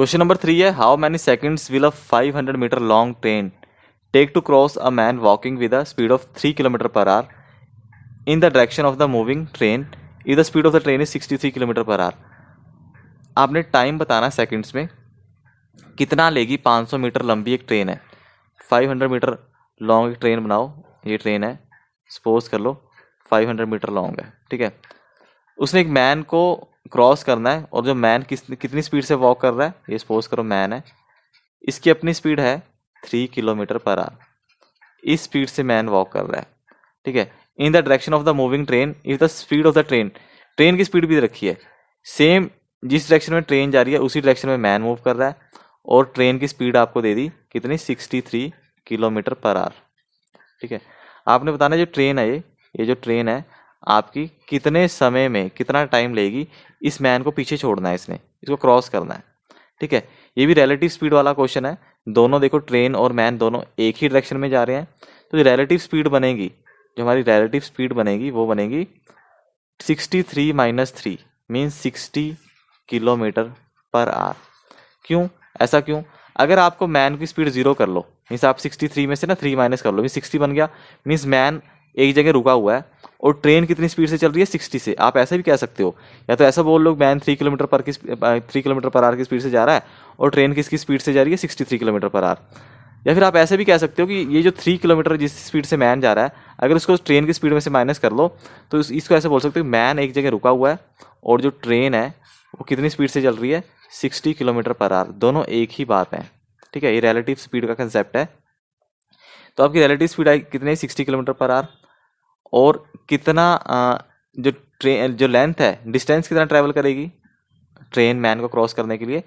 question number three है how many seconds will a hundred metre long train take to cross a man walking with a speed of three kilometre per hour in the direction of the moving train is the speed of the train is sixty three kilometre per hour आपने time बताना seconds में कितना लेगी पाँच सौ metre लंबी एक train है फाइव हंड्रेड मीटर लॉन्ग एक ट्रेन बनाओ ये ट्रेन है सपोज कर लो फाइव हंड्रेड मीटर लॉन्ग है ठीक है उसने एक मैन को क्रॉस करना है और जो मैन किस कितनी स्पीड से वॉक कर रहा है ये सपोज करो मैन है इसकी अपनी स्पीड है थ्री किलोमीटर पर आवर इस स्पीड से मैन वॉक कर रहा है ठीक है in the direction of the moving train is the speed of the train train की स्पीड भी रखी है सेम जिस डायरेक्शन में ट्रेन जा रही है उसी डायरेक्शन में मैन मूव कर रहा है और ट्रेन की स्पीड आपको दे दी कितनी sixty three kilometre per hour ठीक है आपने बताना जो ट्रेन है ये ये जो ट्रेन है आपकी कितने समय में कितना टाइम लेगी इस मैन को पीछे छोड़ना है इसने इसको क्रॉस करना है ठीक है ये भी रिलेटिव स्पीड वाला क्वेश्चन है दोनों देखो ट्रेन और मैन दोनों एक ही डायरेक्शन में जा रहे हैं तो जो रिलेटिव स्पीड बनेगी जो हमारी रिलेटिव स्पीड बनेगी वो बनेगी sixty three minus three means sixty kilometre per hour क्यों ऐसा क्यों अगर आपको मैन की स्पीड जीरो कर लो मीन्स आप सिक्सटी थ्री में से ना थ्री माइनस कर लो मीन सिक्सटी बन गया मीन्स मैन एक जगह रुका हुआ है और ट्रेन कितनी स्पीड से चल रही है सिक्सटी से आप ऐसा भी कह सकते हो या तो ऐसा बोल लो मैन थ्री किलोमीटर पर किस थ्री किलोमीटर पर आर की स्पीड से जा रहा है और ट्रेन किसकी स्पीड से जा रही है sixty three kilometre per hour या फिर आप ऐसे भी कह सकते हो कि ये जो थ्री किलोमीटर जिस स्पीड से मैन जा रहा है अगर उसको ट्रेन की स्पीड में से माइनस कर लो तो इसको ऐसे बोल सकते हो मैन एक जगह रुका हुआ है और जो ट्रेन है वो कितनी स्पीड से चल रही है सिक्सटी किलोमीटर पर आर दोनों एक ही बात है ठीक है ये रिलेटिव स्पीड का कंसेप्ट है तो आपकी रिलेटिव स्पीड आई कितनी सिक्सटी किलोमीटर पर आर और कितना जो ट्रेन जो लेंथ है डिस्टेंस कितना ट्रैवल करेगी ट्रेन मैन को क्रॉस करने के लिए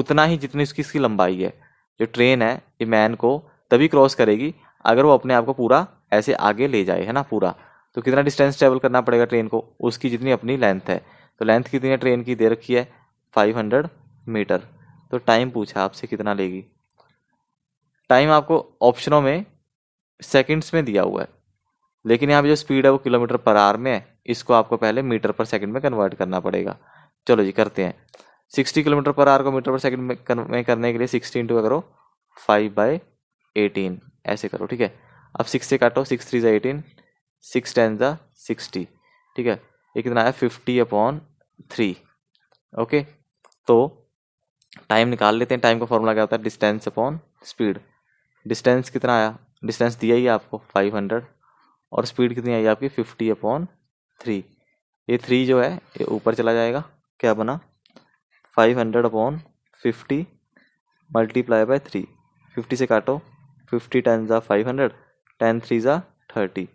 उतना ही जितनी उसकी इसकी लंबाई है जो ट्रेन है ये मैन को तभी क्रॉस करेगी अगर वो अपने आप को पूरा ऐसे आगे ले जाए है ना पूरा तो कितना डिस्टेंस ट्रैवल करना पड़ेगा ट्रेन को उसकी जितनी अपनी लेंथ है तो लेंथ कितनी है ट्रेन की दे रखी है हंड्रेड मीटर तो टाइम पूछा आपसे कितना लेगी टाइम आपको ऑप्शनों में सेकंड्स में दिया हुआ है लेकिन यहाँ पे जो स्पीड है वो किलोमीटर पर आर में है इसको आपको पहले मीटर पर सेकंड में कन्वर्ट करना पड़ेगा चलो जी करते हैं सिक्सटी किलोमीटर पर आर को मीटर पर सेकंड में करने के लिए सिक्सटी इंटू करो फाइव बाई एटीन ऐसे करो ठीक है अब सिक्स से काटो सिक्स थ्री जै एटीन सिक्स टेन ज़ा सिक्सटी ठीक है ये कितना आया फिफ्टी अपॉन थ्री ओके तो टाइम निकाल लेते हैं टाइम का फॉर्मूला क्या होता है डिस्टेंस अपॉन स्पीड डिस्टेंस कितना आया डिस्टेंस दिया ही आपको 500 और स्पीड कितनी आई आपकी 50 अपॉन थ्री ये थ्री जो है ये ऊपर चला जाएगा क्या बना 500 upon fifty multiply by three fifty से काटो फिफ्टी टेन ज़ा फाइव हंड्रेड टेन थ्री ज़ा थर्टी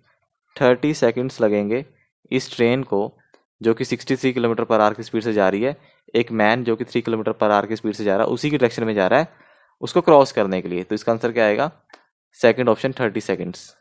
थर्टी सेकेंड्स लगेंगे इस ट्रेन को जो कि 63 किलोमीटर पर आर की स्पीड से जा रही है एक मैन जो कि 3 किलोमीटर पर आर की स्पीड से जा रहा है उसी के डायरेक्शन में जा रहा है उसको क्रॉस करने के लिए तो इसका आंसर क्या आएगा सेकंड ऑप्शन थर्टी सेकंड्स